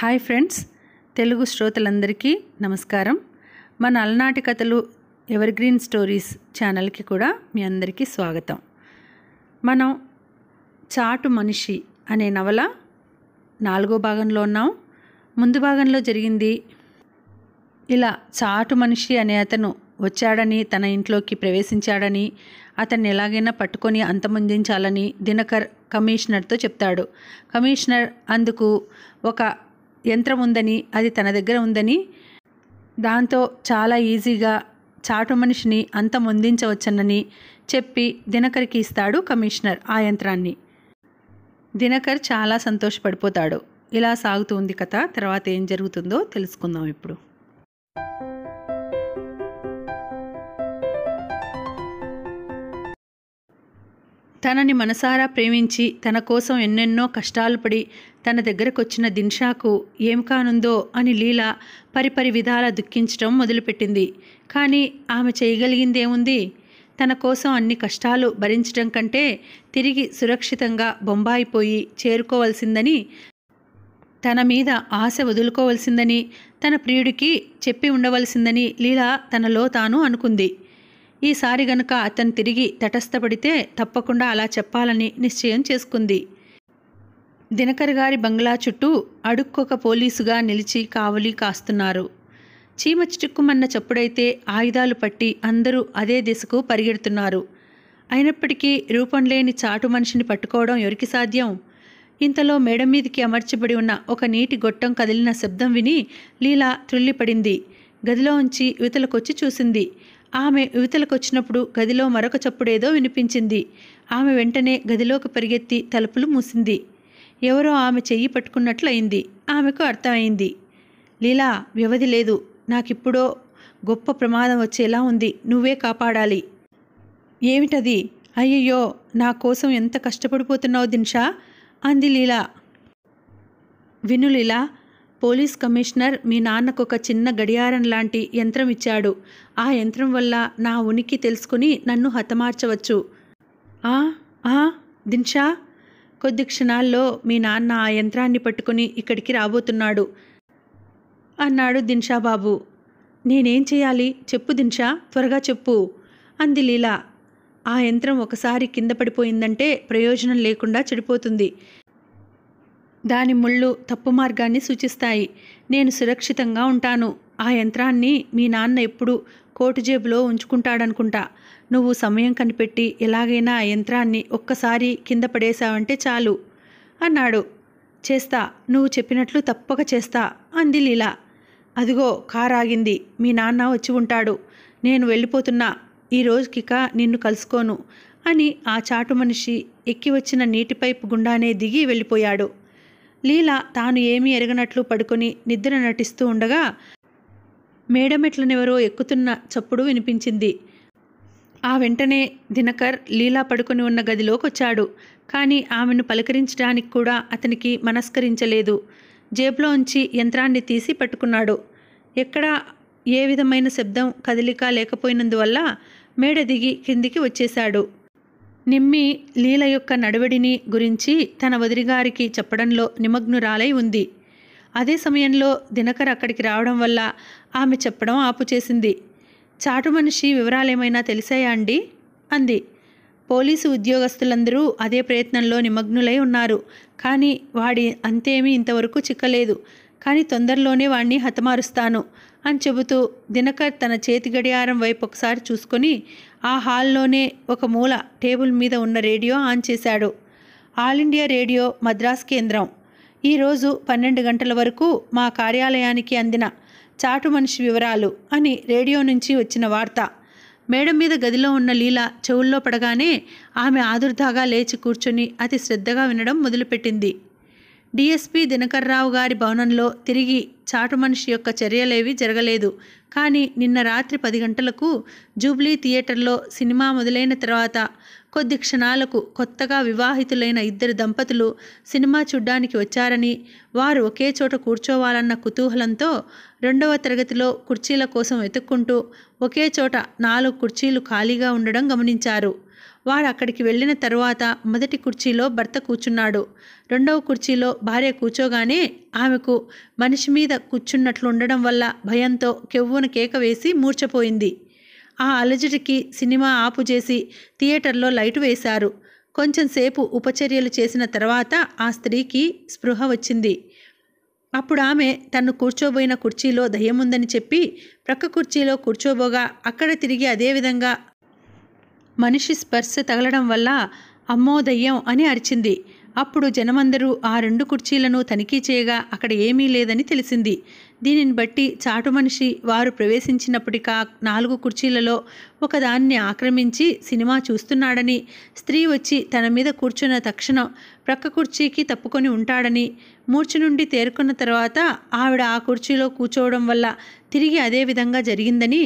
hi friends Telugu శ్రోతలందరికీ నమస్కారం మన అలనాటి కథలు ఎవర్గ్రీన్ స్టోరీస్ ఛానల్కి కూడా మీ అందరికీ స్వాగతం మనం చాటు మనిషి అనే నవల నాలుగో భాగంలో ఉన్నాం ముందు భాగంలో జరిగింది ఇలా చాటు మనిషి అనే అతను వచ్చాడని తన ఇంట్లోకి ప్రవేశించాడని అతన్ని ఎలాగైనా పట్టుకొని అంతమొందించాలని దినకర్ కమిషనర్తో చెప్తాడు కమిషనర్ అందుకు ఒక యంత్రం ఉందని అది తన దగ్గర ఉందని దాంతో చాలా ఈజీగా చాటు మనిషిని ముందించవచ్చనని చెప్పి దినకర్కి ఇస్తాడు కమిషనర్ ఆ యంత్రాన్ని దినకర్ చాలా సంతోషపడిపోతాడు ఇలా సాగుతుంది కథ తర్వాత ఏం జరుగుతుందో తెలుసుకుందాం ఇప్పుడు తనని మనసారా ప్రేమించి తన కోసం ఎన్నెన్నో కష్టాలు పడి తన దగ్గరకొచ్చిన దిన్షాకు ఏం కానుందో అని లీల పరిపరి విధాల దుఃఖించడం మొదలుపెట్టింది కానీ ఆమె చేయగలిగిందేముంది తన కోసం అన్ని కష్టాలు భరించడం కంటే తిరిగి సురక్షితంగా బొంబాయిపోయి చేరుకోవలసిందని తన మీద ఆశ వదులుకోవలసిందని తన ప్రియుడికి చెప్పి ఉండవలసిందని లీలా తనలో తాను అనుకుంది ఈసారి గనుక అతను తిరిగి తటస్థపడితే తప్పకుండా అలా చెప్పాలని నిశ్చయం చేసుకుంది దినకర్ గారి బంగ్లా చుట్టూ అడుక్కొక పోలీసుగా నిలిచి కావలి కాస్తున్నారు చీమ చిటుక్కుమన్న చప్పుడైతే ఆయుధాలు పట్టి అందరూ అదే దిశకు పరిగెడుతున్నారు అయినప్పటికీ రూపం లేని చాటు మనిషిని పట్టుకోవడం ఎవరికి సాధ్యం ఇంతలో మేడ మీదికి అమర్చబడి ఉన్న ఒక నీటి గొట్టం కదిలిన శబ్దం విని లీలా త్రుల్లిపడింది గదిలో ఉంచి ఇవతలకొచ్చి చూసింది ఆమె వచ్చినప్పుడు గదిలో మరొక చప్పుడేదో వినిపించింది ఆమె వెంటనే గదిలోకి పరిగెత్తి తలుపులు మూసింది ఎవరో ఆమె చెయ్యి పట్టుకున్నట్లు అయింది ఆమెకు అర్థమైంది లీలా వ్యవధి లేదు నాకిప్పుడో గొప్ప ప్రమాదం వచ్చేలా ఉంది నువ్వే కాపాడాలి ఏమిటది అయ్యయ్యో నా కోసం ఎంత కష్టపడిపోతున్నావు దిన్షా అంది లీలా విను లీలా పోలీస్ కమిషనర్ మీ నాన్నకు ఒక చిన్న గడియారం లాంటి యంత్రం ఇచ్చాడు ఆ యంత్రం వల్ల నా ఉనికి తెలుసుకుని నన్ను హతమార్చవచ్చు ఆ ఆ దిన్షా కొద్ది క్షణాల్లో మీ నాన్న ఆ యంత్రాన్ని పట్టుకుని ఇక్కడికి రాబోతున్నాడు అన్నాడు దిన్షాబాబు నేనేం చేయాలి చెప్పు దిన్షా త్వరగా చెప్పు అంది లీలా ఆ యంత్రం ఒకసారి కింద పడిపోయిందంటే ప్రయోజనం లేకుండా చెడిపోతుంది దాని ముళ్ళు తప్పు మార్గాన్ని సూచిస్తాయి నేను సురక్షితంగా ఉంటాను ఆ యంత్రాన్ని మీ నాన్న ఎప్పుడు కోటు జేబులో ఉంచుకుంటాడనుకుంటా నువ్వు సమయం కనిపెట్టి ఎలాగైనా ఆ యంత్రాన్ని ఒక్కసారి కింద పడేశావంటే చాలు అన్నాడు చేస్తా నువ్వు చెప్పినట్లు తప్పక చేస్తా అంది లీలా అదిగో కారాగింది మీ నాన్న వచ్చి ఉంటాడు నేను వెళ్ళిపోతున్నా ఈ రోజుకిక నిన్ను కలుసుకోను అని ఆ చాటు మనిషి ఎక్కి వచ్చిన నీటి పైపు గుండానే దిగి వెళ్ళిపోయాడు లీల తాను ఏమీ ఎరగనట్లు పడుకొని నిద్ర నటిస్తూ ఉండగా మేడమెట్లనెవరో ఎక్కుతున్న చప్పుడు వినిపించింది ఆ వెంటనే దినకర్ లీలా పడుకుని ఉన్న గదిలోకొచ్చాడు కానీ ఆమెను పలకరించడానికి కూడా అతనికి మనస్కరించలేదు జేబులోంచి యంత్రాన్ని తీసి పట్టుకున్నాడు ఎక్కడ ఏ విధమైన శబ్దం కదలిక లేకపోయినందువల్ల మేడ దిగి కిందికి వచ్చేశాడు నిమ్మి లీల యొక్క నడవడిని గురించి తన వదిరిగారికి చెప్పడంలో నిమగ్నురాలై ఉంది అదే సమయంలో దినకర్ అక్కడికి రావడం వల్ల ఆమె చెప్పడం ఆపుచేసింది చాటు మనిషి వివరాలేమైనా తెలిసాయా అండి అంది పోలీసు ఉద్యోగస్తులందరూ అదే ప్రయత్నంలో నిమగ్నులై ఉన్నారు కానీ వాడి అంతేమీ ఇంతవరకు చిక్కలేదు కానీ తొందరలోనే వాణ్ణి హతమారుస్తాను అని చెబుతూ దినకర్ తన చేతి గడియారం వైపు ఒకసారి చూసుకొని ఆ హాల్లోనే ఒక మూల టేబుల్ మీద ఉన్న రేడియో ఆన్ చేశాడు ఆల్ ఇండియా రేడియో మద్రాస్ కేంద్రం ఈరోజు పన్నెండు గంటల వరకు మా కార్యాలయానికి అందిన చాటు మనిషి వివరాలు అని రేడియో నుంచి వచ్చిన వార్త మేడం మీద గదిలో ఉన్న లీల చెవుల్లో పడగానే ఆమె ఆదుర్దాగా లేచి కూర్చొని అతి శ్రద్ధగా వినడం మొదలుపెట్టింది డిఎస్పి దినకర్రావు గారి భవనంలో తిరిగి చాటు మనిషి యొక్క చర్యలేవి జరగలేదు కానీ నిన్న రాత్రి పది గంటలకు జూబ్లీ థియేటర్లో సినిమా మొదలైన తర్వాత కొద్ది క్షణాలకు కొత్తగా వివాహితులైన ఇద్దరు దంపతులు సినిమా చూడ్డానికి వచ్చారని వారు ఒకే చోట కూర్చోవాలన్న కుతూహలంతో రెండవ తరగతిలో కుర్చీల కోసం వెతుక్కుంటూ ఒకే చోట నాలుగు కుర్చీలు ఖాళీగా ఉండడం గమనించారు వారు అక్కడికి వెళ్ళిన తరువాత మొదటి కుర్చీలో భర్త కూర్చున్నాడు రెండవ కుర్చీలో భార్య కూర్చోగానే ఆమెకు మనిషి మీద కూర్చున్నట్లు ఉండడం వల్ల భయంతో కెవ్వున కేక వేసి మూర్చపోయింది ఆ అలజడికి సినిమా ఆపు చేసి థియేటర్లో లైటు వేశారు కొంచెంసేపు ఉపచర్యలు చేసిన తర్వాత ఆ స్త్రీకి స్పృహ వచ్చింది అప్పుడు ఆమె తను కూర్చోబోయిన కుర్చీలో దయ్యముందని చెప్పి ప్రక్క కుర్చీలో కూర్చోబోగా అక్కడ తిరిగి అదేవిధంగా మనిషి స్పర్శ తగలడం వల్ల అమ్మోదయ్యం అని అరిచింది అప్పుడు జనమందరూ ఆ రెండు కుర్చీలను తనిఖీ చేయగా అక్కడ ఏమీ లేదని తెలిసింది దీనిని బట్టి చాటు మనిషి వారు ప్రవేశించినప్పటికా నాలుగు కుర్చీలలో ఒకదాన్ని ఆక్రమించి సినిమా చూస్తున్నాడని స్త్రీ వచ్చి తన మీద కూర్చున్న తక్షణం ప్రక్క కుర్చీకి తప్పుకొని ఉంటాడని మూర్చి నుండి తేరుకున్న తర్వాత ఆవిడ ఆ కుర్చీలో కూర్చోవడం వల్ల తిరిగి అదే విధంగా జరిగిందని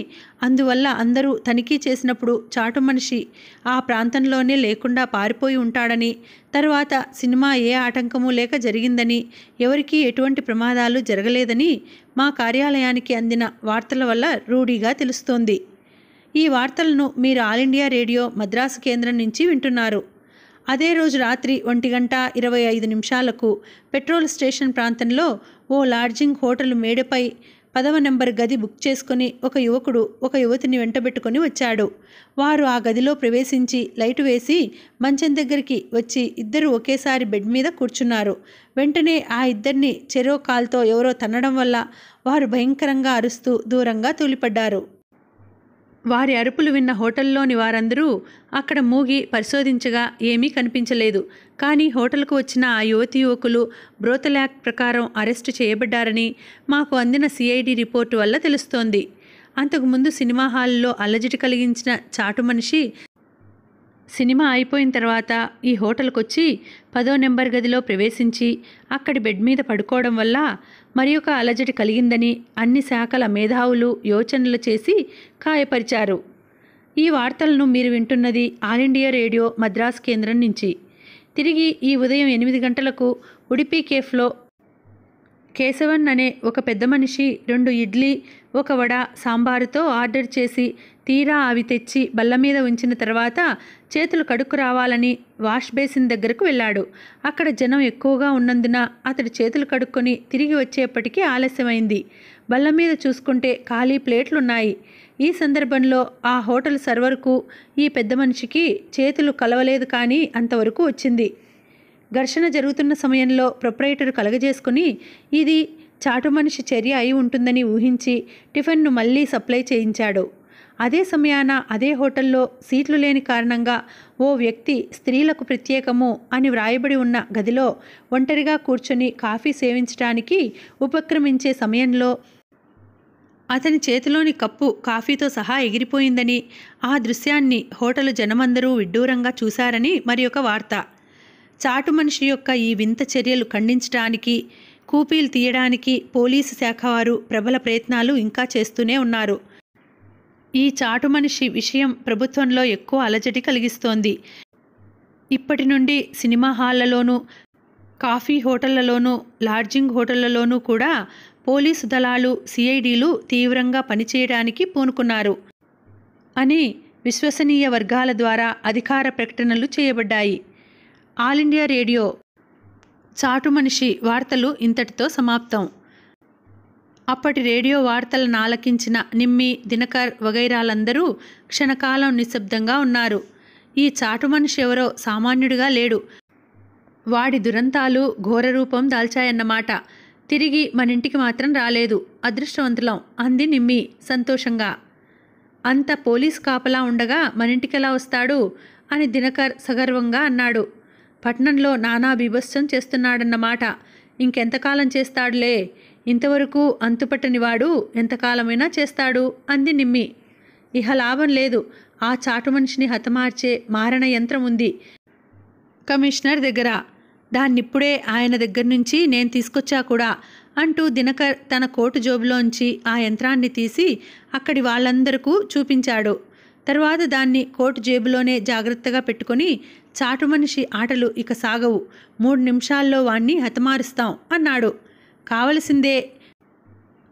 అందువల్ల అందరూ తనిఖీ చేసినప్పుడు చాటు మనిషి ఆ ప్రాంతంలోనే లేకుండా పారిపోయి ఉంటాడని తర్వాత సినిమా ఏ ఆటంకము లేక జరిగిందని ఎవరికీ ఎటువంటి ప్రమాదాలు జరగలేదని మా కార్యాలయానికి అందిన వార్తల వల్ల రూఢీగా తెలుస్తోంది ఈ వార్తలను మీరు ఆల్ ఇండియా రేడియో మద్రాసు కేంద్రం నుంచి వింటున్నారు అదే రోజు రాత్రి ఒంటి గంట ఇరవై ఐదు నిమిషాలకు పెట్రోల్ స్టేషన్ ప్రాంతంలో ఓ లాడ్జింగ్ హోటల్ మేడపై పదవ నెంబర్ గది బుక్ చేసుకుని ఒక యువకుడు ఒక యువతిని వెంటబెట్టుకుని వచ్చాడు వారు ఆ గదిలో ప్రవేశించి లైటు వేసి మంచం దగ్గరికి వచ్చి ఇద్దరు ఒకేసారి బెడ్ మీద కూర్చున్నారు వెంటనే ఆ ఇద్దరిని చెరో కాల్తో ఎవరో తన్నడం వల్ల వారు భయంకరంగా అరుస్తూ దూరంగా తూలిపడ్డారు వారి అరుపులు విన్న హోటల్లోని వారందరూ అక్కడ మూగి పరిశోధించగా ఏమీ కనిపించలేదు కానీ హోటల్కు వచ్చిన ఆ యువతి యువకులు బ్రోతలాక్ ప్రకారం అరెస్టు చేయబడ్డారని మాకు అందిన సిఐడి రిపోర్టు వల్ల తెలుస్తోంది అంతకుముందు సినిమా హాల్లో అలజడి కలిగించిన చాటు మనిషి సినిమా అయిపోయిన తర్వాత ఈ హోటల్కి వచ్చి పదో నెంబర్ గదిలో ప్రవేశించి అక్కడి బెడ్ మీద పడుకోవడం వల్ల మరి ఒక అలజడి కలిగిందని అన్ని శాఖల మేధావులు యోచనలు చేసి కాయపరిచారు ఈ వార్తలను మీరు వింటున్నది ఆల్ ఇండియా రేడియో మద్రాస్ కేంద్రం నుంచి తిరిగి ఈ ఉదయం ఎనిమిది గంటలకు ఉడిపి కేఫ్లో కేశవన్ అనే ఒక పెద్ద మనిషి రెండు ఇడ్లీ ఒక వడ సాంబారుతో ఆర్డర్ చేసి తీరా అవి తెచ్చి బల్ల మీద ఉంచిన తర్వాత చేతులు కడుక్కు రావాలని వాష్ బేసిన్ దగ్గరకు వెళ్ళాడు అక్కడ జనం ఎక్కువగా ఉన్నందున అతడు చేతులు కడుక్కొని తిరిగి వచ్చేప్పటికీ ఆలస్యమైంది బల్ల మీద చూసుకుంటే ఖాళీ ప్లేట్లున్నాయి ఈ సందర్భంలో ఆ హోటల్ సర్వర్కు ఈ పెద్ద మనిషికి చేతులు కలవలేదు కానీ అంతవరకు వచ్చింది ఘర్షణ జరుగుతున్న సమయంలో ప్రొపరేటర్ కలగజేసుకుని ఇది చాటు మనిషి చర్య అయి ఉంటుందని ఊహించి టిఫిన్ను మళ్ళీ సప్లై చేయించాడు అదే సమయాన అదే హోటల్లో సీట్లు లేని కారణంగా ఓ వ్యక్తి స్త్రీలకు ప్రత్యేకము అని వ్రాయబడి ఉన్న గదిలో ఒంటరిగా కూర్చొని కాఫీ సేవించడానికి ఉపక్రమించే సమయంలో అతని చేతిలోని కప్పు కాఫీతో సహా ఎగిరిపోయిందని ఆ దృశ్యాన్ని హోటల్ జనమందరూ విడ్డూరంగా చూశారని మరి ఒక వార్త చాటు మనిషి యొక్క ఈ వింత చర్యలు ఖండించడానికి కూపీలు తీయడానికి పోలీసు శాఖ వారు ప్రబల ప్రయత్నాలు ఇంకా చేస్తూనే ఉన్నారు ఈ చాటు మనిషి విషయం ప్రభుత్వంలో ఎక్కువ అలజడి కలిగిస్తోంది ఇప్పటి నుండి సినిమా హాళ్లలోనూ కాఫీ హోటళ్లలోనూ లాడ్జింగ్ హోటళ్లలోనూ కూడా పోలీసు దళాలు సిఐడిలు తీవ్రంగా పనిచేయడానికి పూనుకున్నారు అని విశ్వసనీయ వర్గాల ద్వారా అధికార ప్రకటనలు చేయబడ్డాయి ఆల్ ఇండియా రేడియో చాటు మనిషి వార్తలు ఇంతటితో సమాప్తం అప్పటి రేడియో వార్తలను ఆలకించిన నిమ్మి దినకర్ వగైరాలందరూ క్షణకాలం నిశ్శబ్దంగా ఉన్నారు ఈ చాటు మనిషి ఎవరో సామాన్యుడిగా లేడు వాడి దురంతాలు ఘోర రూపం దాల్చాయన్నమాట తిరిగి మన ఇంటికి మాత్రం రాలేదు అదృష్టవంతులం అంది నిమ్మి సంతోషంగా అంత పోలీస్ కాపలా ఉండగా మన ఇంటికి ఎలా వస్తాడు అని దినకర్ సగర్వంగా అన్నాడు పట్నంలో నానా బీభత్సం చేస్తున్నాడన్నమాట ఇంకెంతకాలం చేస్తాడులే ఇంతవరకు అంతుపట్టనివాడు ఎంతకాలమైనా చేస్తాడు అంది నిమ్మి ఇహ లాభం లేదు ఆ చాటు మనిషిని హతమార్చే మారణ యంత్రం ఉంది కమిషనర్ దగ్గర దాన్నిప్పుడే ఆయన దగ్గర నుంచి నేను తీసుకొచ్చా కూడా అంటూ దినకర్ తన కోటు జోబులోంచి ఆ యంత్రాన్ని తీసి అక్కడి వాళ్ళందరికూ చూపించాడు తర్వాత దాన్ని కోటు జేబులోనే జాగ్రత్తగా పెట్టుకొని చాటు మనిషి ఆటలు ఇక సాగవు మూడు నిమిషాల్లో వాణ్ణి హతమారుస్తాం అన్నాడు కావలసిందే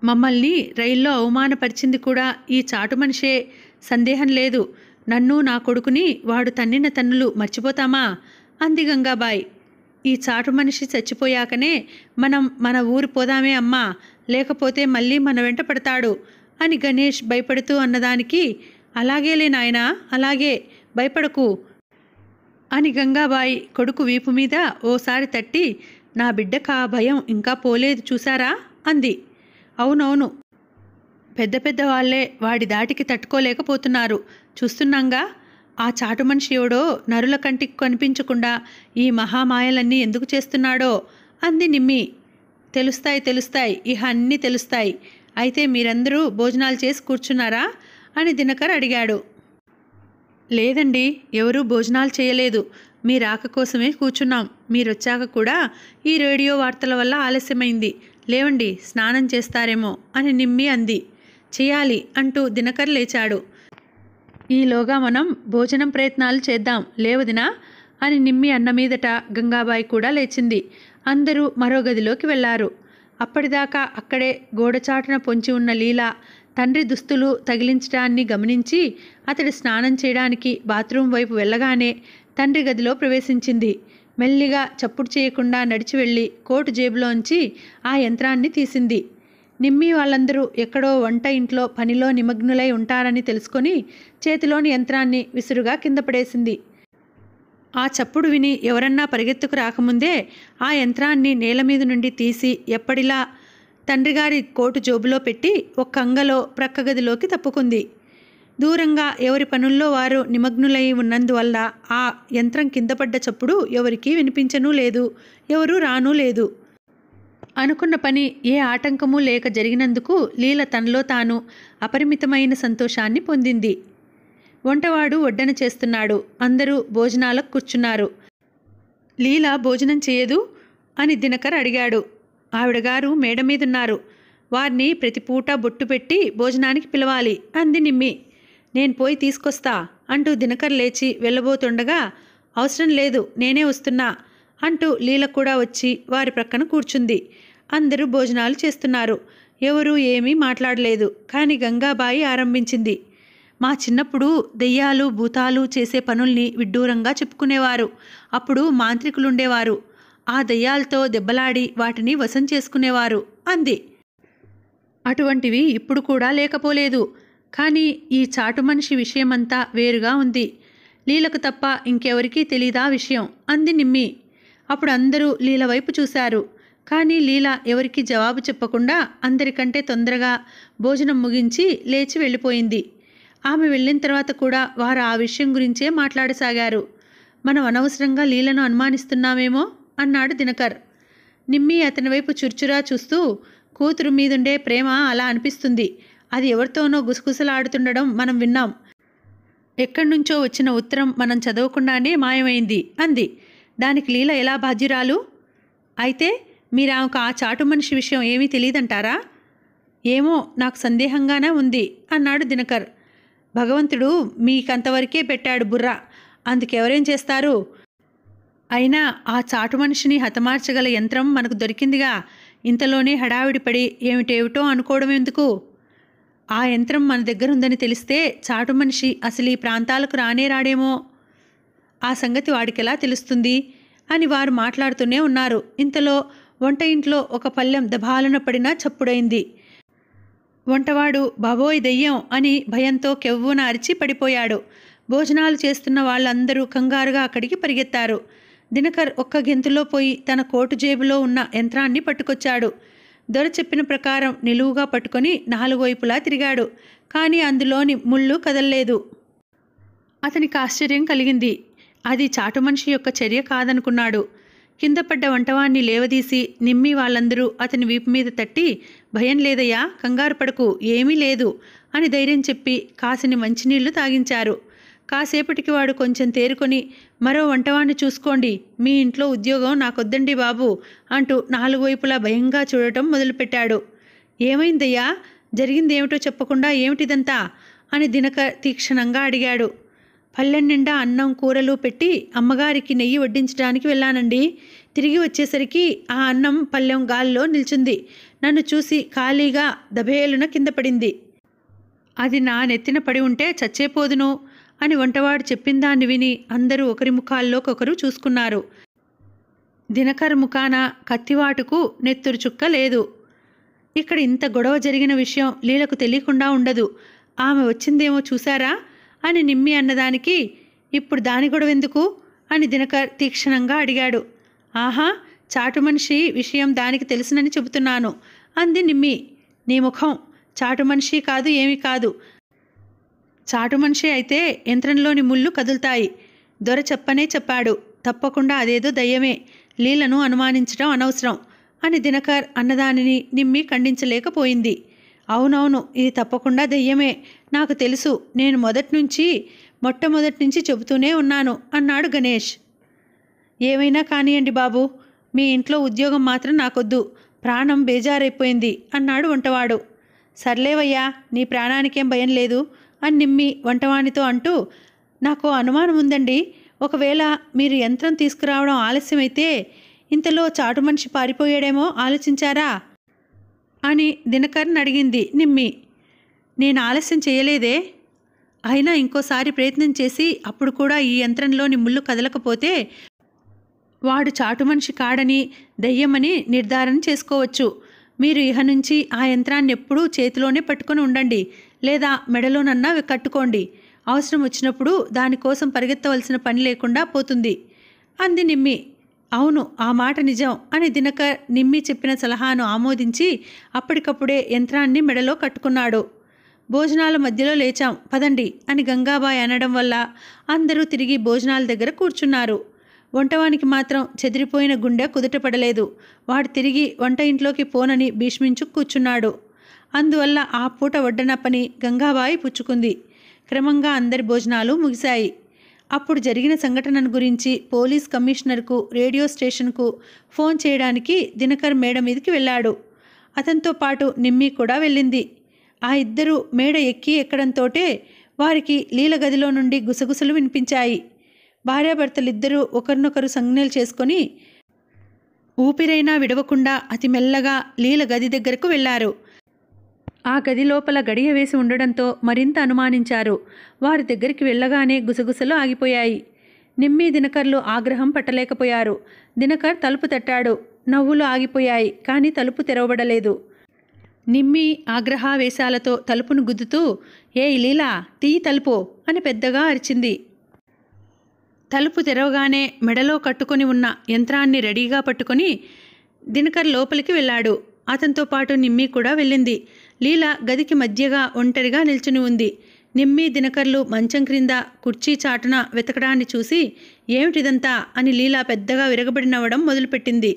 మమ్మల్ని రైల్లో అవమానపరిచింది కూడా ఈ చాటు మనిషే సందేహం లేదు నన్ను నా కొడుకుని వాడు తన్నిన తన్నులు మర్చిపోతామా అంది గంగాబాయ్ ఈ చాటు మనిషి చచ్చిపోయాకనే మనం మన ఊరు పోదామే అమ్మా లేకపోతే మళ్ళీ మన వెంట పడతాడు అని గణేష్ భయపడుతూ అన్నదానికి అలాగేలే నాయనా అలాగే భయపడకు అని గంగాబాయి కొడుకు వీపు మీద ఓసారి తట్టి నా బిడ్డకు ఆ భయం ఇంకా పోలేదు చూసారా అంది అవునవును పెద్ద పెద్ద వాళ్ళే వాడి దాటికి తట్టుకోలేకపోతున్నారు చూస్తున్నాంగా ఆ చాటు మనిషి ఎవడో నరుల కంటికి కనిపించకుండా ఈ మహామాయలన్నీ ఎందుకు చేస్తున్నాడో అంది నిమ్మి తెలుస్తాయి తెలుస్తాయి ఇహ అన్నీ తెలుస్తాయి అయితే మీరందరూ భోజనాలు చేసి కూర్చున్నారా అని దినకర్ అడిగాడు లేదండి ఎవరూ భోజనాలు చేయలేదు మీ రాక కోసమే కూర్చున్నాం మీరొచ్చాక కూడా ఈ రేడియో వార్తల వల్ల ఆలస్యమైంది లేవండి స్నానం చేస్తారేమో అని నిమ్మి అంది చేయాలి అంటూ దినకర్ లేచాడు ఈలోగా మనం భోజనం ప్రయత్నాలు చేద్దాం లేవదినా అని నిమ్మి అన్న మీదట గంగాబాయి కూడా లేచింది అందరూ మరో గదిలోకి వెళ్లారు అప్పటిదాకా అక్కడే గోడచాటున పొంచి ఉన్న లీలా తండ్రి దుస్తులు తగిలించడాన్ని గమనించి అతడు స్నానం చేయడానికి బాత్రూం వైపు వెళ్ళగానే తండ్రి గదిలో ప్రవేశించింది మెల్లిగా చప్పుడు చేయకుండా నడిచి వెళ్ళి కోటు జేబులోంచి ఆ యంత్రాన్ని తీసింది నిమ్మి వాళ్ళందరూ ఎక్కడో వంట ఇంట్లో పనిలో నిమగ్నులై ఉంటారని తెలుసుకొని చేతిలోని యంత్రాన్ని విసురుగా కింద పడేసింది ఆ చప్పుడు విని ఎవరన్నా పరిగెత్తుకు రాకముందే ఆ యంత్రాన్ని నేల మీద నుండి తీసి ఎప్పటిలా తండ్రిగారి కోటు జోబులో పెట్టి ఒక కంగలో ప్రక్క గదిలోకి తప్పుకుంది దూరంగా ఎవరి పనుల్లో వారు నిమగ్నులై ఉన్నందువల్ల ఆ యంత్రం కింద పడ్డ చప్పుడు ఎవరికీ వినిపించనూ లేదు ఎవరూ రానూ లేదు అనుకున్న పని ఏ ఆటంకమూ లేక జరిగినందుకు లీల తనలో తాను అపరిమితమైన సంతోషాన్ని పొందింది వంటవాడు వడ్డన చేస్తున్నాడు అందరూ భోజనాలకు కూర్చున్నారు లీల భోజనం చేయదు అని దినకర్ అడిగాడు ఆవిడగారు మేడ మీదున్నారు వారిని ప్రతి పూట బొట్టు పెట్టి భోజనానికి పిలవాలి అంది నిమ్మి నేను పోయి తీసుకొస్తా అంటూ దినకర్ లేచి వెళ్ళబోతుండగా అవసరం లేదు నేనే వస్తున్నా అంటూ లీల కూడా వచ్చి వారి ప్రక్కన కూర్చుంది అందరూ భోజనాలు చేస్తున్నారు ఎవరూ ఏమీ మాట్లాడలేదు కానీ గంగాబాయి ఆరంభించింది మా చిన్నప్పుడు దెయ్యాలు భూతాలు చేసే పనుల్ని విడ్డూరంగా చెప్పుకునేవారు అప్పుడు మాంత్రికులుండేవారు ఆ దెయ్యాలతో దెబ్బలాడి వాటిని వశం చేసుకునేవారు అంది అటువంటివి ఇప్పుడు కూడా లేకపోలేదు కానీ ఈ చాటు మనిషి విషయమంతా వేరుగా ఉంది లీలకు తప్ప ఇంకెవరికీ తెలీదా విషయం అంది నిమ్మి అప్పుడు అందరూ లీల వైపు చూశారు కానీ లీల ఎవరికి జవాబు చెప్పకుండా అందరికంటే తొందరగా భోజనం ముగించి లేచి వెళ్ళిపోయింది ఆమె వెళ్ళిన తర్వాత కూడా వారు ఆ విషయం గురించే మాట్లాడసాగారు మనం అనవసరంగా లీలను అనుమానిస్తున్నామేమో అన్నాడు దినకర్ నిమ్మి అతని వైపు చుర్చురా చూస్తూ కూతురు మీదుండే ప్రేమ అలా అనిపిస్తుంది అది ఎవరితోనో గుసగుసలాడుతుండడం మనం విన్నాం ఎక్కడి నుంచో వచ్చిన ఉత్తరం మనం చదవకుండానే మాయమైంది అంది దానికి లీల ఎలా బాధ్యురాలు అయితే మీరు ఆమెకు ఆ చాటు మనిషి విషయం ఏమీ తెలియదంటారా ఏమో నాకు సందేహంగానే ఉంది అన్నాడు దినకర్ భగవంతుడు మీకంతవరకే పెట్టాడు బుర్ర అందుకెవరేం చేస్తారు అయినా ఆ చాటు మనిషిని హతమార్చగల యంత్రం మనకు దొరికిందిగా ఇంతలోనే హడావిడిపడి ఏమిటేమిటో అనుకోవడం ఎందుకు ఆ యంత్రం మన దగ్గర ఉందని తెలిస్తే చాటు మనిషి అసలు ఈ ప్రాంతాలకు రానే రాడేమో ఆ సంగతి వాడికెలా తెలుస్తుంది అని వారు మాట్లాడుతూనే ఉన్నారు ఇంతలో వంట ఇంట్లో ఒక పళ్ళెం దబాలన పడినా చప్పుడైంది వంటవాడు బాబోయ్ దెయ్యం అని భయంతో కెవ్వున అరిచి పడిపోయాడు భోజనాలు చేస్తున్న వాళ్ళందరూ కంగారుగా అక్కడికి పరిగెత్తారు దినకర్ ఒక్క గెంతులో పోయి తన కోటు జేబులో ఉన్న యంత్రాన్ని పట్టుకొచ్చాడు దొర చెప్పిన ప్రకారం నిలువుగా పట్టుకొని నాలుగు వైపులా తిరిగాడు కానీ అందులోని ముళ్ళు కదల్లేదు అతనికి ఆశ్చర్యం కలిగింది అది చాటు మనిషి యొక్క చర్య కాదనుకున్నాడు కింద పడ్డ వంటవాణ్ణి లేవదీసి నిమ్మి వాళ్ళందరూ అతని వీపు మీద తట్టి భయం లేదయ్యా కంగారు పడకు ఏమీ లేదు అని ధైర్యం చెప్పి కాసిని మంచినీళ్లు తాగించారు కాసేపటికి వాడు కొంచెం తేరుకొని మరో వంటవాణ్ణి చూసుకోండి మీ ఇంట్లో ఉద్యోగం నాకొద్దండి బాబు అంటూ నాలుగు వైపులా భయంగా చూడటం మొదలుపెట్టాడు ఏమైందయ్యా జరిగిందేమిటో చెప్పకుండా ఏమిటిదంతా అని దినక తీక్షణంగా అడిగాడు పల్లెం నిండా అన్నం కూరలు పెట్టి అమ్మగారికి నెయ్యి వడ్డించడానికి వెళ్ళానండి తిరిగి వచ్చేసరికి ఆ అన్నం పల్లెం గాల్లో నిల్చుంది నన్ను చూసి ఖాళీగా దభేలున కింద పడింది అది నా నెత్తిన పడి ఉంటే చచ్చేపోదును అని వంటవాడు చెప్పిన దాన్ని విని అందరూ ఒకరి ముఖాల్లోకొకరు చూసుకున్నారు దినకర్ ముఖాన కత్తివాటుకు నెత్తురు చుక్క లేదు ఇక్కడ ఇంత గొడవ జరిగిన విషయం లీలకు తెలియకుండా ఉండదు ఆమె వచ్చిందేమో చూశారా అని నిమ్మి అన్నదానికి ఇప్పుడు దాని గొడవ ఎందుకు అని దినకర్ తీక్షణంగా అడిగాడు ఆహా చాటు మనిషి విషయం దానికి తెలుసునని చెబుతున్నాను అంది నిమ్మి నీ ముఖం చాటు మనిషి కాదు ఏమీ కాదు చాటు మనిషి అయితే యంత్రంలోని ముళ్ళు కదులుతాయి దొర చెప్పనే చెప్పాడు తప్పకుండా అదేదో దయ్యమే లీలను అనుమానించడం అనవసరం అని దినకర్ అన్నదానిని నిమ్మి ఖండించలేకపోయింది అవునవును ఇది తప్పకుండా దెయ్యమే నాకు తెలుసు నేను మొదటి నుంచి మొట్టమొదటి నుంచి చెబుతూనే ఉన్నాను అన్నాడు గణేష్ ఏమైనా కానియండి బాబు మీ ఇంట్లో ఉద్యోగం మాత్రం నాకొద్దు ప్రాణం బేజారైపోయింది అన్నాడు వంటవాడు సర్లేవయ్యా నీ ప్రాణానికేం భయం లేదు అని నిమ్మి వంటవాణితో అంటూ నాకు అనుమానం ఉందండి ఒకవేళ మీరు యంత్రం తీసుకురావడం ఆలస్యమైతే ఇంతలో చాటు మనిషి పారిపోయాడేమో ఆలోచించారా అని దినకర్ని అడిగింది నిమ్మి నేను ఆలస్యం చేయలేదే అయినా ఇంకోసారి ప్రయత్నం చేసి అప్పుడు కూడా ఈ యంత్రంలోని ముళ్ళు కదలకపోతే వాడు చాటు మనిషి కాడని దెయ్యమని నిర్ధారణ చేసుకోవచ్చు మీరు ఇహ నుంచి ఆ యంత్రాన్ని ఎప్పుడూ చేతిలోనే పట్టుకొని ఉండండి లేదా మెడలోనన్నా కట్టుకోండి అవసరం వచ్చినప్పుడు దానికోసం పరిగెత్తవలసిన పని లేకుండా పోతుంది అంది నిమ్మి అవును ఆ మాట నిజం అని దినకర్ నిమ్మి చెప్పిన సలహాను ఆమోదించి అప్పటికప్పుడే యంత్రాన్ని మెడలో కట్టుకున్నాడు భోజనాల మధ్యలో లేచాం పదండి అని గంగాబాయ్ అనడం వల్ల అందరూ తిరిగి భోజనాల దగ్గర కూర్చున్నారు వంటవానికి మాత్రం చెదిరిపోయిన గుండె కుదుటపడలేదు వాడు తిరిగి వంట ఇంట్లోకి పోనని భీష్మించు కూర్చున్నాడు అందువల్ల ఆ పూట వడ్డన పని గంగాబాయి పుచ్చుకుంది క్రమంగా అందరి భోజనాలు ముగిశాయి అప్పుడు జరిగిన సంఘటనను గురించి పోలీస్ కమిషనర్కు రేడియో స్టేషన్కు ఫోన్ చేయడానికి దినకర్ మేడ మీదకి వెళ్ళాడు అతనితో పాటు నిమ్మి కూడా వెళ్ళింది ఆ ఇద్దరు మేడ ఎక్కి ఎక్కడంతోటే వారికి లీల గదిలో నుండి గుసగుసలు వినిపించాయి భార్యాభర్తలిద్దరూ ఒకరినొకరు సంజ్ఞలు చేసుకొని ఊపిరైనా విడవకుండా అతి మెల్లగా లీల గది దగ్గరకు వెళ్లారు ఆ గది లోపల గడియ వేసి ఉండడంతో మరింత అనుమానించారు వారి దగ్గరికి వెళ్ళగానే గుసగుసలు ఆగిపోయాయి నిమ్మి దినకర్లు ఆగ్రహం పట్టలేకపోయారు దినకర్ తలుపు తట్టాడు నవ్వులు ఆగిపోయాయి కానీ తలుపు తెరవబడలేదు నిమ్మి ఆగ్రహావేశాలతో తలుపును గుద్దుతూ ఏ లీలా తీయి తలుపు అని పెద్దగా అరిచింది తలుపు తెరవగానే మెడలో కట్టుకొని ఉన్న యంత్రాన్ని రెడీగా పట్టుకొని దినకర్ లోపలికి వెళ్ళాడు అతనితో పాటు నిమ్మి కూడా వెళ్ళింది లీల గదికి మధ్యగా ఒంటరిగా నిల్చుని ఉంది నిమ్మి దినకర్లు మంచం క్రింద కుర్చీ చాటున వెతకడాన్ని చూసి ఏమిటిదంతా అని లీల పెద్దగా విరగబడినవ్వడం మొదలుపెట్టింది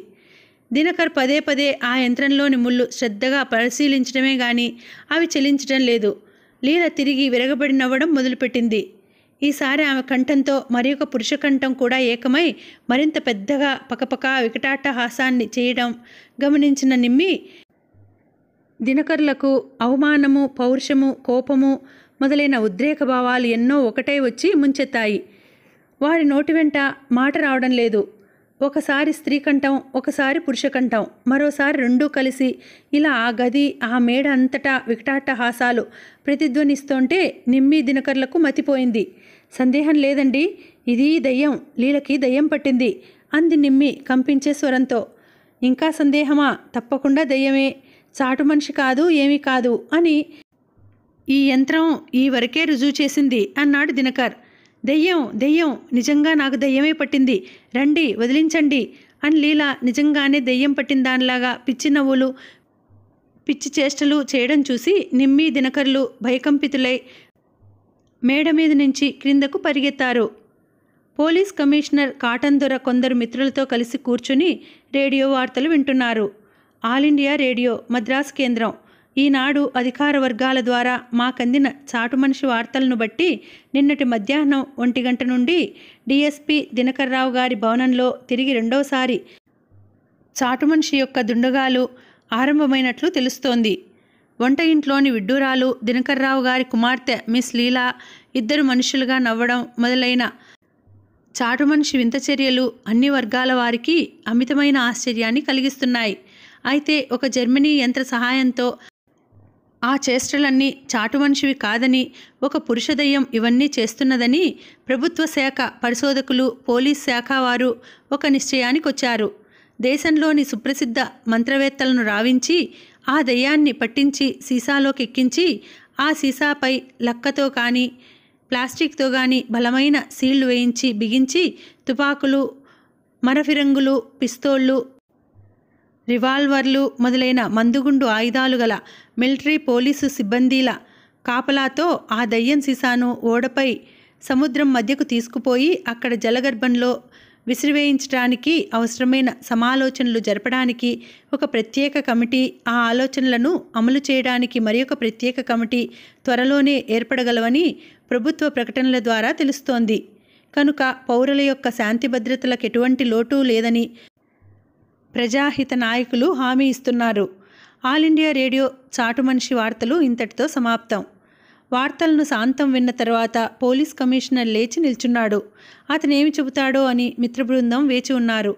దినకర్ పదే పదే ఆ యంత్రంలోని ముళ్ళు శ్రద్ధగా పరిశీలించడమే గాని అవి చెలించడం లేదు లీల తిరిగి విరగబడినవ్వడం మొదలుపెట్టింది ఈసారి ఆమె కంఠంతో మరి ఒక పురుష కంఠం కూడా ఏకమై మరింత పెద్దగా పకపక హాసాన్ని చేయడం గమనించిన నిమ్మి దినకరులకు అవమానము పౌరుషము కోపము మొదలైన ఉద్రేక భావాలు ఎన్నో ఒకటే వచ్చి ముంచెత్తాయి వారి నోటి వెంట మాట రావడం లేదు ఒకసారి స్త్రీ కంఠం ఒకసారి పురుషకంఠం మరోసారి రెండూ కలిసి ఇలా ఆ గది ఆ మేడ అంతటా వికటాట్టహాసాలు ప్రతిధ్వనిస్తుంటే నిమ్మి దినకర్లకు మతిపోయింది సందేహం లేదండి ఇది దయ్యం లీలకి దయ్యం పట్టింది అంది నిమ్మి కంపించే స్వరంతో ఇంకా సందేహమా తప్పకుండా దయ్యమే సాటు మనిషి కాదు ఏమీ కాదు అని ఈ యంత్రం ఈ వరకే రుజువు చేసింది అన్నాడు దినకర్ దెయ్యం దెయ్యం నిజంగా నాకు దెయ్యమే పట్టింది రండి వదిలించండి అని లీల నిజంగానే దెయ్యం పట్టిన దానిలాగా పిచ్చి నవ్వులు పిచ్చి చేష్టలు చేయడం చూసి నిమ్మి దినకర్లు భయకంపితులై మేడ మీద నుంచి క్రిందకు పరిగెత్తారు పోలీస్ కమిషనర్ కాటన్ దొర కొందరు మిత్రులతో కలిసి కూర్చుని రేడియో వార్తలు వింటున్నారు ఆల్ ఇండియా రేడియో మద్రాసు కేంద్రం ఈనాడు అధికార వర్గాల ద్వారా మాకందిన చాటు మనిషి వార్తలను బట్టి నిన్నటి మధ్యాహ్నం ఒంటి గంట నుండి డిఎస్పి దినకర్రావు గారి భవనంలో తిరిగి రెండోసారి చాటు మనిషి యొక్క దుండగాలు ఆరంభమైనట్లు తెలుస్తోంది వంట ఇంట్లోని విడ్డూరాలు దినకర్రావు గారి కుమార్తె మిస్ లీలా ఇద్దరు మనుషులుగా నవ్వడం మొదలైన చాటు మనిషి వింత చర్యలు అన్ని వర్గాల వారికి అమితమైన ఆశ్చర్యాన్ని కలిగిస్తున్నాయి అయితే ఒక జర్మనీ యంత్ర సహాయంతో ఆ చేష్టలన్నీ చాటు మనిషివి కాదని ఒక పురుషదయం ఇవన్నీ చేస్తున్నదని ప్రభుత్వ శాఖ పరిశోధకులు పోలీస్ శాఖ వారు ఒక నిశ్చయానికి వచ్చారు దేశంలోని సుప్రసిద్ధ మంత్రవేత్తలను రావించి ఆ దయ్యాన్ని పట్టించి సీసాలోకి ఎక్కించి ఆ సీసాపై లక్కతో కానీ ప్లాస్టిక్తో కానీ బలమైన సీళ్లు వేయించి బిగించి తుపాకులు మరఫిరంగులు పిస్తోళ్ళు రివాల్వర్లు మొదలైన మందుగుండు ఆయుధాలు గల మిలిటరీ పోలీసు సిబ్బందిల కాపలాతో ఆ దయ్యం సీసాను ఓడపై సముద్రం మధ్యకు తీసుకుపోయి అక్కడ జలగర్భంలో విసిరివేయించడానికి అవసరమైన సమాలోచనలు జరపడానికి ఒక ప్రత్యేక కమిటీ ఆ ఆలోచనలను అమలు చేయడానికి మరి ప్రత్యేక కమిటీ త్వరలోనే ఏర్పడగలవని ప్రభుత్వ ప్రకటనల ద్వారా తెలుస్తోంది కనుక పౌరుల యొక్క శాంతి భద్రతలకు ఎటువంటి లోటు లేదని ప్రజాహిత నాయకులు హామీ ఇస్తున్నారు ఆల్ ఇండియా రేడియో చాటు మనిషి వార్తలు ఇంతటితో సమాప్తం వార్తలను శాంతం విన్న తర్వాత పోలీస్ కమిషనర్ లేచి నిల్చున్నాడు అతనేమి చెబుతాడో అని మిత్రబృందం వేచి ఉన్నారు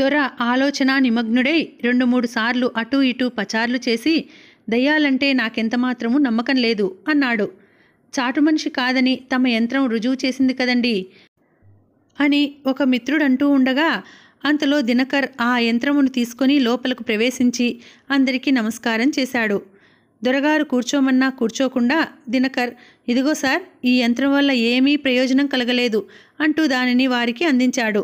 దొర ఆలోచన నిమగ్నుడై రెండు మూడు సార్లు అటూ ఇటూ పచార్లు చేసి దయ్యాలంటే నాకెంతమాత్రము నమ్మకం లేదు అన్నాడు చాటు మనిషి కాదని తమ యంత్రం రుజువు చేసింది కదండి అని ఒక మిత్రుడంటూ ఉండగా అంతలో దినకర్ ఆ యంత్రమును తీసుకొని లోపలకు ప్రవేశించి అందరికీ నమస్కారం చేశాడు దొరగారు కూర్చోమన్నా కూర్చోకుండా దినకర్ ఇదిగో సార్ ఈ యంత్రం వల్ల ఏమీ ప్రయోజనం కలగలేదు అంటూ దానిని వారికి అందించాడు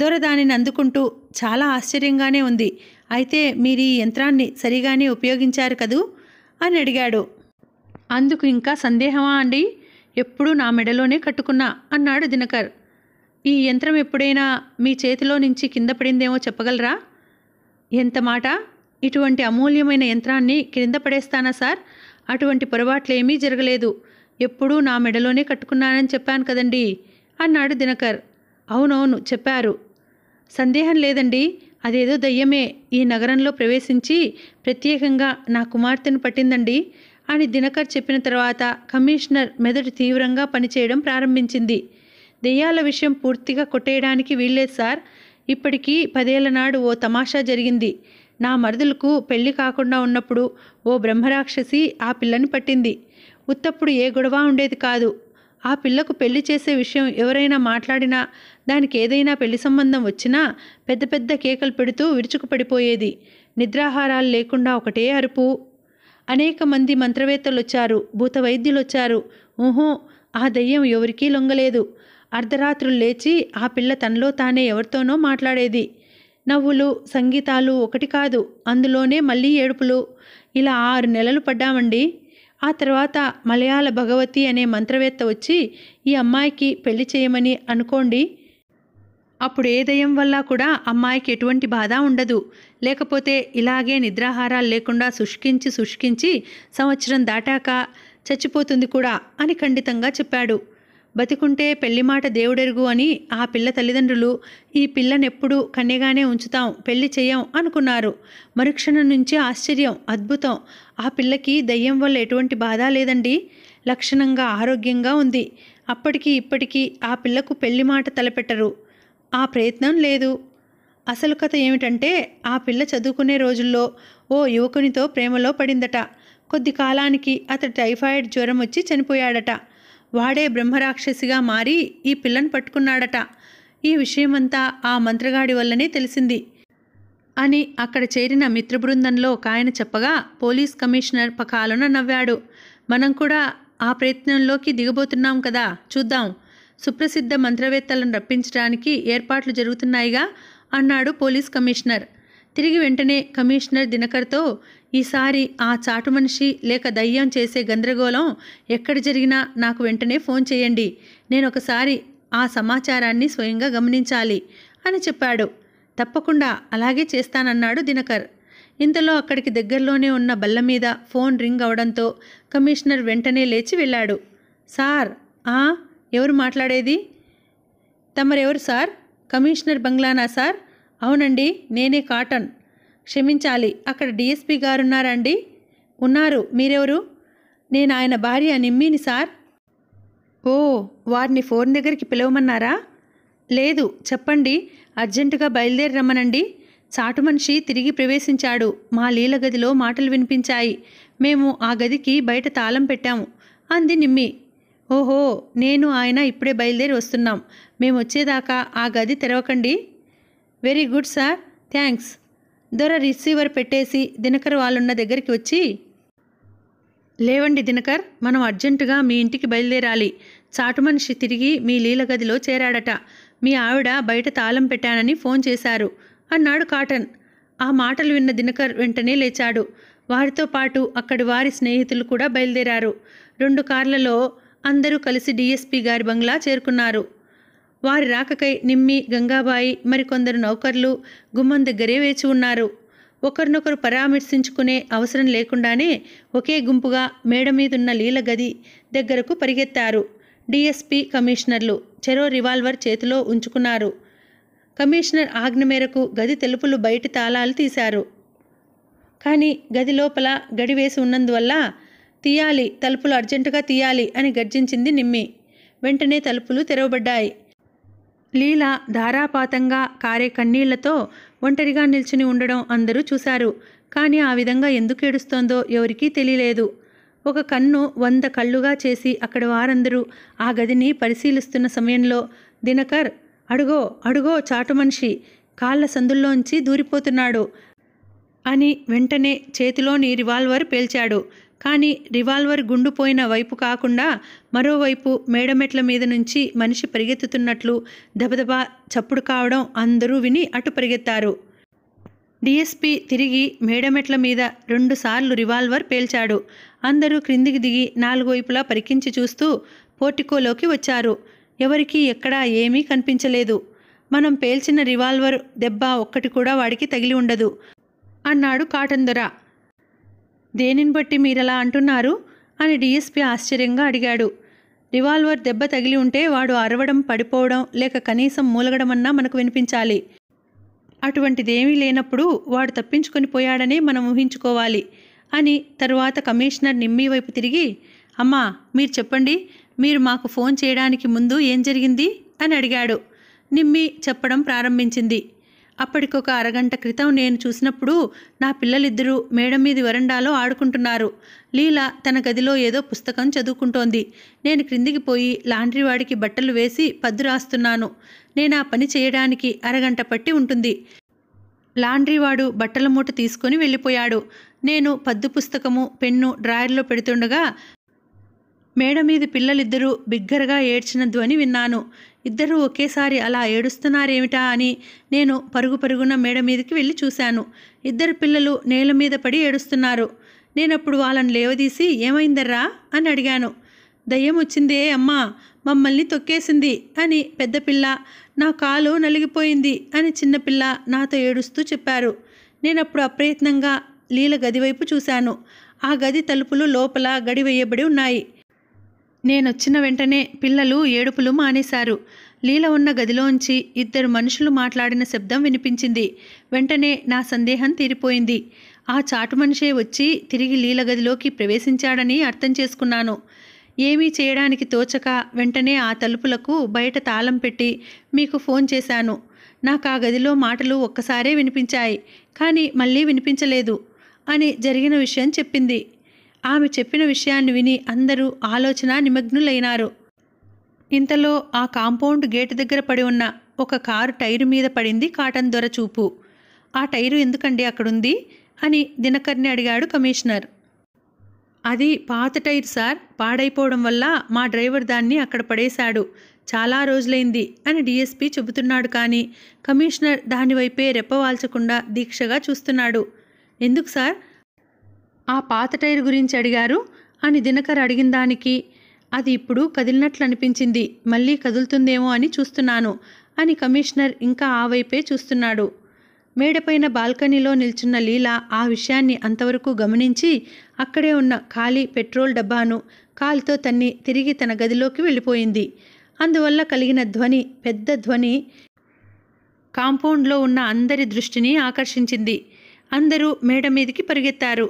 దొర దానిని అందుకుంటూ చాలా ఆశ్చర్యంగానే ఉంది అయితే మీరు ఈ యంత్రాన్ని సరిగానే ఉపయోగించారు కదూ అని అడిగాడు అందుకు ఇంకా సందేహమా అండి ఎప్పుడూ నా మెడలోనే కట్టుకున్నా అన్నాడు దినకర్ ఈ యంత్రం ఎప్పుడైనా మీ చేతిలో నుంచి కింద పడిందేమో చెప్పగలరా ఎంత మాట ఇటువంటి అమూల్యమైన యంత్రాన్ని క్రింద పడేస్తానా సార్ అటువంటి పొరపాట్లేమీ జరగలేదు ఎప్పుడూ నా మెడలోనే కట్టుకున్నానని చెప్పాను కదండి అన్నాడు దినకర్ అవునవును చెప్పారు సందేహం లేదండి అదేదో దయ్యమే ఈ నగరంలో ప్రవేశించి ప్రత్యేకంగా నా కుమార్తెను పట్టిందండి అని దినకర్ చెప్పిన తర్వాత కమిషనర్ మెదడు తీవ్రంగా పనిచేయడం ప్రారంభించింది దెయ్యాల విషయం పూర్తిగా కొట్టేయడానికి వీల్లేదు సార్ ఇప్పటికీ పదేళ్ల నాడు ఓ తమాషా జరిగింది నా మరుదులకు పెళ్లి కాకుండా ఉన్నప్పుడు ఓ బ్రహ్మరాక్షసి ఆ పిల్లని పట్టింది ఉత్తప్పుడు ఏ గొడవ ఉండేది కాదు ఆ పిల్లకు పెళ్లి చేసే విషయం ఎవరైనా మాట్లాడినా దానికి ఏదైనా పెళ్లి సంబంధం వచ్చినా పెద్ద పెద్ద కేకలు పెడుతూ పడిపోయేది నిద్రాహారాలు లేకుండా ఒకటే అరుపు అనేక మంది మంత్రవేత్తలు వచ్చారు భూత వైద్యులు వచ్చారు ఊహో ఆ దయ్యం ఎవరికీ లొంగలేదు అర్ధరాత్రులు లేచి ఆ పిల్ల తనలో తానే ఎవరితోనో మాట్లాడేది నవ్వులు సంగీతాలు ఒకటి కాదు అందులోనే మళ్ళీ ఏడుపులు ఇలా ఆరు నెలలు పడ్డామండి ఆ తర్వాత మలయాళ భగవతి అనే మంత్రవేత్త వచ్చి ఈ అమ్మాయికి పెళ్లి చేయమని అనుకోండి అప్పుడు ఏ దయం వల్ల కూడా అమ్మాయికి ఎటువంటి బాధ ఉండదు లేకపోతే ఇలాగే నిద్రాహారాలు లేకుండా శుష్కించి శుష్కించి సంవత్సరం దాటాక చచ్చిపోతుంది కూడా అని ఖండితంగా చెప్పాడు బతికుంటే పెళ్లి మాట దేవుడెరుగు అని ఆ పిల్ల తల్లిదండ్రులు ఈ పిల్లనెప్పుడు కన్యగానే ఉంచుతాం పెళ్లి చేయం అనుకున్నారు మరుక్షణం నుంచి ఆశ్చర్యం అద్భుతం ఆ పిల్లకి దయ్యం వల్ల ఎటువంటి బాధ లేదండి లక్షణంగా ఆరోగ్యంగా ఉంది అప్పటికి ఇప్పటికీ ఆ పిల్లకు పెళ్లి మాట తలపెట్టరు ఆ ప్రయత్నం లేదు అసలు కథ ఏమిటంటే ఆ పిల్ల చదువుకునే రోజుల్లో ఓ యువకునితో ప్రేమలో పడిందట కొద్ది కాలానికి అతడు టైఫాయిడ్ జ్వరం వచ్చి చనిపోయాడట వాడే బ్రహ్మరాక్షసిగా మారి ఈ పిల్లను పట్టుకున్నాడట ఈ విషయమంతా ఆ మంత్రగాడి వల్లనే తెలిసింది అని అక్కడ చేరిన మిత్రబృందంలో ఒక ఆయన చెప్పగా పోలీస్ కమిషనర్ పకాలను నవ్వాడు మనం కూడా ఆ ప్రయత్నంలోకి దిగబోతున్నాం కదా చూద్దాం సుప్రసిద్ధ మంత్రవేత్తలను రప్పించడానికి ఏర్పాట్లు జరుగుతున్నాయిగా అన్నాడు పోలీస్ కమిషనర్ తిరిగి వెంటనే కమిషనర్ దినకర్తో ఈసారి ఆ చాటు మనిషి లేక దయ్యం చేసే గందరగోళం ఎక్కడ జరిగినా నాకు వెంటనే ఫోన్ చేయండి నేను ఒకసారి ఆ సమాచారాన్ని స్వయంగా గమనించాలి అని చెప్పాడు తప్పకుండా అలాగే చేస్తానన్నాడు దినకర్ ఇంతలో అక్కడికి దగ్గరలోనే ఉన్న బల్ల మీద ఫోన్ రింగ్ అవడంతో కమిషనర్ వెంటనే లేచి వెళ్ళాడు సార్ ఎవరు మాట్లాడేది తమరెవరు సార్ కమిషనర్ బంగ్లానా సార్ అవునండి నేనే కాటన్ క్షమించాలి అక్కడ గారు ఉన్నారండి ఉన్నారు మీరెవరు నేను ఆయన భార్య నిమ్మిని సార్ ఓ వారిని ఫోన్ దగ్గరికి పిలవమన్నారా లేదు చెప్పండి అర్జెంటుగా బయలుదేరి రమ్మనండి చాటు మనిషి తిరిగి ప్రవేశించాడు మా లీల గదిలో మాటలు వినిపించాయి మేము ఆ గదికి బయట తాళం పెట్టాము అంది నిమ్మి ఓహో నేను ఆయన ఇప్పుడే బయలుదేరి వస్తున్నాం మేము వచ్చేదాకా ఆ గది తెరవకండి వెరీ గుడ్ సార్ థ్యాంక్స్ దొర రిసీవర్ పెట్టేసి దినకర్ వాళ్ళున్న దగ్గరికి వచ్చి లేవండి దినకర్ మనం అర్జెంటుగా మీ ఇంటికి బయలుదేరాలి చాటు మనిషి తిరిగి మీ లీలగదిలో చేరాడట మీ ఆవిడ బయట తాళం పెట్టానని ఫోన్ చేశారు అన్నాడు కాటన్ ఆ మాటలు విన్న దినకర్ వెంటనే లేచాడు వారితో పాటు అక్కడి వారి స్నేహితులు కూడా బయలుదేరారు రెండు కార్లలో అందరూ కలిసి డీఎస్పీ గారి బంగ్లా చేరుకున్నారు వారి రాకకై నిమ్మి గంగాబాయి మరికొందరు నౌకర్లు గుమ్మం దగ్గరే వేచి ఉన్నారు ఒకరినొకరు పరామర్శించుకునే అవసరం లేకుండానే ఒకే గుంపుగా మేడ మీదున్న లీల గది దగ్గరకు పరిగెత్తారు డిఎస్పీ కమిషనర్లు చెరో రివాల్వర్ చేతిలో ఉంచుకున్నారు కమిషనర్ ఆజ్ఞ మేరకు గది తెలుపులు బయటి తాళాలు తీశారు కానీ గది లోపల గడివేసి ఉన్నందువల్ల తీయాలి తలుపులు అర్జెంటుగా తీయాలి అని గర్జించింది నిమ్మి వెంటనే తలుపులు తెరవబడ్డాయి లీల ధారాపాతంగా కారే కన్నీళ్లతో ఒంటరిగా నిల్చుని ఉండడం అందరూ చూశారు కానీ ఆ విధంగా ఎందుకు ఏడుస్తోందో ఎవరికీ తెలియలేదు ఒక కన్ను వంద కళ్ళుగా చేసి అక్కడ వారందరూ ఆ గదిని పరిశీలిస్తున్న సమయంలో దినకర్ అడుగో అడుగో చాటు మనిషి కాళ్ళ సందుల్లోంచి దూరిపోతున్నాడు అని వెంటనే చేతిలోని రివాల్వర్ పేల్చాడు కానీ రివాల్వర్ గుండుపోయిన వైపు కాకుండా మరోవైపు మేడమెట్ల మీద నుంచి మనిషి పరిగెత్తుతున్నట్లు దబదబా చప్పుడు కావడం అందరూ విని అటు పరిగెత్తారు డిఎస్పి తిరిగి మేడమెట్ల మీద రెండుసార్లు రివాల్వర్ పేల్చాడు అందరూ క్రిందికి దిగి నాలుగు వైపులా పరికించి చూస్తూ పోర్టికోలోకి వచ్చారు ఎవరికీ ఎక్కడా ఏమీ కనిపించలేదు మనం పేల్చిన రివాల్వర్ దెబ్బ ఒక్కటి కూడా వాడికి తగిలి ఉండదు అన్నాడు కాటందరా దేనిని బట్టి మీరలా అంటున్నారు అని డీఎస్పీ ఆశ్చర్యంగా అడిగాడు రివాల్వర్ దెబ్బ తగిలి ఉంటే వాడు అరవడం పడిపోవడం లేక కనీసం మూలగడమన్నా మనకు వినిపించాలి అటువంటిదేమీ లేనప్పుడు వాడు తప్పించుకొని పోయాడనే మనం ఊహించుకోవాలి అని తరువాత కమిషనర్ నిమ్మి వైపు తిరిగి అమ్మా మీరు చెప్పండి మీరు మాకు ఫోన్ చేయడానికి ముందు ఏం జరిగింది అని అడిగాడు నిమ్మి చెప్పడం ప్రారంభించింది అప్పటికొక అరగంట క్రితం నేను చూసినప్పుడు నా పిల్లలిద్దరూ మేడం మీది వరండాలో ఆడుకుంటున్నారు లీల తన గదిలో ఏదో పుస్తకం చదువుకుంటోంది నేను క్రిందికి పోయి లాండ్రీ వాడికి బట్టలు వేసి పద్దు రాస్తున్నాను నేను ఆ పని చేయడానికి అరగంట పట్టి ఉంటుంది లాండ్రీ వాడు బట్టల మూట తీసుకొని వెళ్ళిపోయాడు నేను పద్దు పుస్తకము పెన్ను డ్రాయర్లో పెడుతుండగా మేడ మీద పిల్లలిద్దరూ బిగ్గరగా ఏడ్చిన ధ్వని విన్నాను ఇద్దరూ ఒకేసారి అలా ఏడుస్తున్నారేమిటా అని నేను పరుగు పరుగున మేడ మీదకి వెళ్ళి చూశాను ఇద్దరు పిల్లలు నేల మీద పడి ఏడుస్తున్నారు నేనప్పుడు వాళ్ళని లేవదీసి ఏమైందర్రా అని అడిగాను దయ్యం వచ్చిందే అమ్మా మమ్మల్ని తొక్కేసింది అని పెద్ద పిల్ల నా కాలు నలిగిపోయింది అని చిన్నపిల్ల నాతో ఏడుస్తూ చెప్పారు నేనప్పుడు అప్రయత్నంగా లీల గదివైపు చూశాను ఆ గది తలుపులు లోపల గడివేయబడి ఉన్నాయి నేనొచ్చిన వెంటనే పిల్లలు ఏడుపులు మానేశారు లీల ఉన్న గదిలోంచి ఇద్దరు మనుషులు మాట్లాడిన శబ్దం వినిపించింది వెంటనే నా సందేహం తీరిపోయింది ఆ చాటు మనిషే వచ్చి తిరిగి లీల గదిలోకి ప్రవేశించాడని అర్థం చేసుకున్నాను ఏమీ చేయడానికి తోచక వెంటనే ఆ తలుపులకు బయట తాళం పెట్టి మీకు ఫోన్ చేశాను నాకు ఆ గదిలో మాటలు ఒక్కసారే వినిపించాయి కానీ మళ్ళీ వినిపించలేదు అని జరిగిన విషయం చెప్పింది ఆమె చెప్పిన విషయాన్ని విని అందరూ ఆలోచన నిమగ్నులైనారు ఇంతలో ఆ కాంపౌండ్ గేటు దగ్గర పడి ఉన్న ఒక కారు టైరు మీద పడింది కాటన్ దొర చూపు ఆ టైరు ఎందుకండి అక్కడుంది అని దినకర్ని అడిగాడు కమిషనర్ అది పాత టైర్ సార్ పాడైపోవడం వల్ల మా డ్రైవర్ దాన్ని అక్కడ పడేశాడు చాలా రోజులైంది అని డిఎస్పీ చెబుతున్నాడు కానీ కమిషనర్ దానివైపే రెప్పవాల్చకుండా దీక్షగా చూస్తున్నాడు ఎందుకు సార్ ఆ పాత టైర్ గురించి అడిగారు అని దినకర్ అడిగిన దానికి అది ఇప్పుడు కదిలినట్లు అనిపించింది మళ్ళీ కదులుతుందేమో అని చూస్తున్నాను అని కమిషనర్ ఇంకా ఆ వైపే చూస్తున్నాడు మేడపైన బాల్కనీలో నిల్చున్న లీలా ఆ విషయాన్ని అంతవరకు గమనించి అక్కడే ఉన్న ఖాళీ పెట్రోల్ డబ్బాను కాలుతో తన్ని తిరిగి తన గదిలోకి వెళ్ళిపోయింది అందువల్ల కలిగిన ధ్వని పెద్ద ధ్వని కాంపౌండ్లో ఉన్న అందరి దృష్టిని ఆకర్షించింది అందరూ మేడ మీదికి పరిగెత్తారు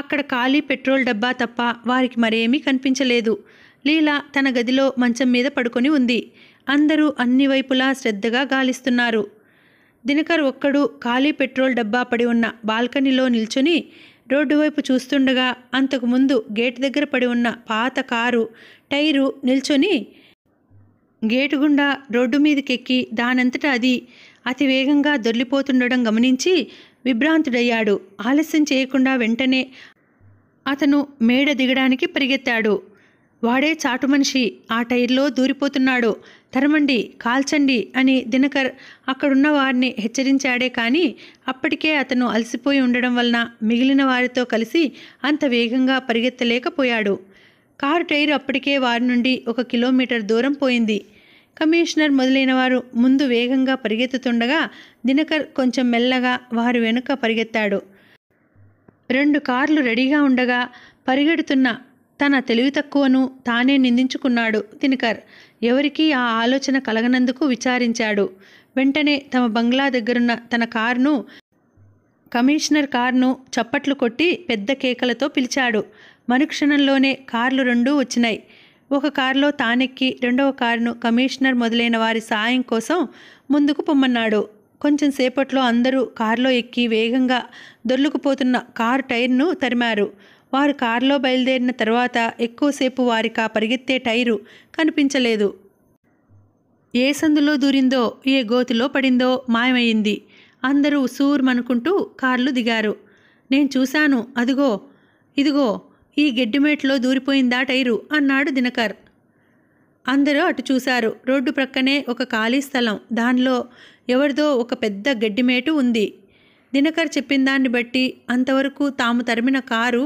అక్కడ ఖాళీ పెట్రోల్ డబ్బా తప్ప వారికి మరేమీ కనిపించలేదు లీలా తన గదిలో మంచం మీద పడుకొని ఉంది అందరూ అన్ని వైపులా శ్రద్ధగా గాలిస్తున్నారు దినకర్ ఒక్కడు ఖాళీ పెట్రోల్ డబ్బా పడి ఉన్న బాల్కనీలో నిల్చుని రోడ్డు వైపు చూస్తుండగా అంతకుముందు గేట్ దగ్గర పడి ఉన్న పాత కారు టైరు నిల్చొని గేటు గుండా రోడ్డు మీదకెక్కి దానంతటా అది అతి వేగంగా దొర్లిపోతుండడం గమనించి విభ్రాంతుడయ్యాడు ఆలస్యం చేయకుండా వెంటనే అతను మేడ దిగడానికి పరిగెత్తాడు వాడే చాటు మనిషి ఆ టైర్లో దూరిపోతున్నాడు తరమండి కాల్చండి అని దినకర్ అక్కడున్న వారిని హెచ్చరించాడే కానీ అప్పటికే అతను అలసిపోయి ఉండడం వలన మిగిలిన వారితో కలిసి అంత వేగంగా పరిగెత్తలేకపోయాడు కారు టైర్ అప్పటికే వారి నుండి ఒక కిలోమీటర్ దూరం పోయింది కమిషనర్ మొదలైన వారు ముందు వేగంగా పరిగెత్తుతుండగా దినకర్ కొంచెం మెల్లగా వారి వెనుక పరిగెత్తాడు రెండు కార్లు రెడీగా ఉండగా పరిగెడుతున్న తన తెలివి తక్కువను తానే నిందించుకున్నాడు దినకర్ ఎవరికీ ఆ ఆలోచన కలగనందుకు విచారించాడు వెంటనే తమ బంగ్లా దగ్గరున్న తన కారును కమిషనర్ కారును చప్పట్లు కొట్టి పెద్ద కేకలతో పిలిచాడు మరుక్షణంలోనే కార్లు రెండూ వచ్చినాయి ఒక కారులో తానెక్కి రెండవ కారును కమిషనర్ మొదలైన వారి సాయం కోసం ముందుకు పొమ్మన్నాడు కొంచెం సేపట్లో అందరూ కారులో ఎక్కి వేగంగా దొర్లుకుపోతున్న కారు టైర్ను తరిమారు వారు కారులో బయలుదేరిన తర్వాత ఎక్కువసేపు వారికి ఆ పరిగెత్తే టైరు కనిపించలేదు ఏ సందులో దూరిందో ఏ గోతిలో పడిందో మాయమైంది అందరూ సూర్మనుకుంటూ కార్లు దిగారు నేను చూశాను అదిగో ఇదిగో ఈ గెడ్డిమేట్లో దూరిపోయిందా టైరు అన్నాడు దినకర్ అందరూ అటు చూశారు రోడ్డు ప్రక్కనే ఒక ఖాళీ స్థలం దానిలో ఎవరిదో ఒక పెద్ద గడ్డిమేటు ఉంది దినకర్ చెప్పిన దాన్ని బట్టి అంతవరకు తాము తరిమిన కారు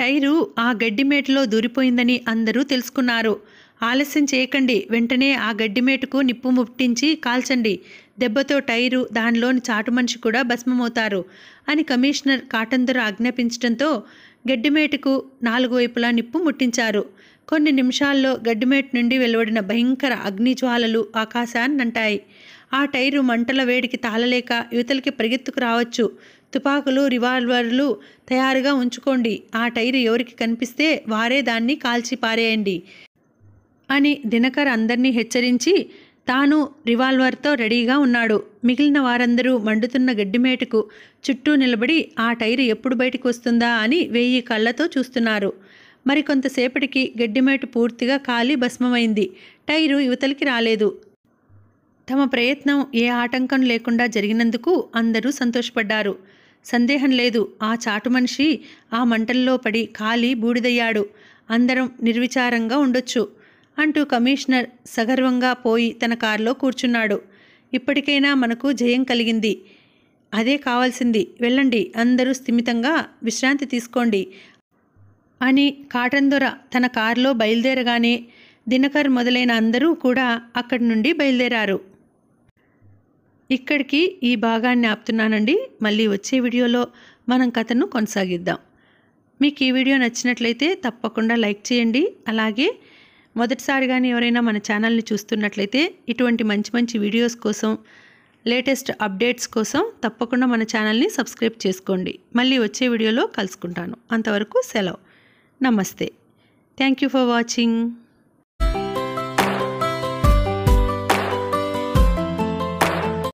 టైరు ఆ గడ్డిమేటులో దూరిపోయిందని అందరూ తెలుసుకున్నారు ఆలస్యం చేయకండి వెంటనే ఆ గడ్డిమేటుకు నిప్పు ముట్టించి కాల్చండి దెబ్బతో టైరు దానిలోని చాటు మనిషి కూడా భస్మమవుతారు అని కమిషనర్ కాటందరు ఆజ్ఞాపించడంతో గడ్డిమేటుకు నాలుగు వైపులా నిప్పు ముట్టించారు కొన్ని నిమిషాల్లో గడ్డిమేటు నుండి వెలువడిన భయంకర అగ్నిజ్వాలలు ఆకాశాన్నంటాయి ఆ టైరు మంటల వేడికి తాళలేక యువతలకి పరిగెత్తుకు రావచ్చు తుపాకులు రివాల్వర్లు తయారుగా ఉంచుకోండి ఆ టైరు ఎవరికి కనిపిస్తే వారే దాన్ని కాల్చి పారేయండి అని దినకర్ అందరినీ హెచ్చరించి తాను రివాల్వర్తో రెడీగా ఉన్నాడు మిగిలిన వారందరూ మండుతున్న గడ్డిమేటుకు చుట్టూ నిలబడి ఆ టైరు ఎప్పుడు బయటికి వస్తుందా అని వెయ్యి కళ్ళతో చూస్తున్నారు మరికొంతసేపటికి గడ్డిమేటు పూర్తిగా ఖాళీ భస్మమైంది టైరు యువతలకి రాలేదు తమ ప్రయత్నం ఏ ఆటంకం లేకుండా జరిగినందుకు అందరూ సంతోషపడ్డారు సందేహం లేదు ఆ చాటు మనిషి ఆ మంటల్లో పడి ఖాళీ బూడిదయ్యాడు అందరం నిర్విచారంగా ఉండొచ్చు అంటూ కమిషనర్ సగర్వంగా పోయి తన కారులో కూర్చున్నాడు ఇప్పటికైనా మనకు జయం కలిగింది అదే కావాల్సింది వెళ్ళండి అందరూ స్థిమితంగా విశ్రాంతి తీసుకోండి అని కాటన్ దొర తన కారులో బయలుదేరగానే దినకర్ మొదలైన అందరూ కూడా అక్కడి నుండి బయలుదేరారు ఇక్కడికి ఈ భాగాన్ని ఆపుతున్నానండి మళ్ళీ వచ్చే వీడియోలో మనం కథను కొనసాగిద్దాం మీకు ఈ వీడియో నచ్చినట్లయితే తప్పకుండా లైక్ చేయండి అలాగే మొదటిసారిగానే ఎవరైనా మన ఛానల్ని చూస్తున్నట్లయితే ఇటువంటి మంచి మంచి వీడియోస్ కోసం లేటెస్ట్ అప్డేట్స్ కోసం తప్పకుండా మన ఛానల్ని సబ్స్క్రైబ్ చేసుకోండి మళ్ళీ వచ్చే వీడియోలో కలుసుకుంటాను అంతవరకు సెలవు నమస్తే థ్యాంక్ యూ ఫర్ వాచింగ్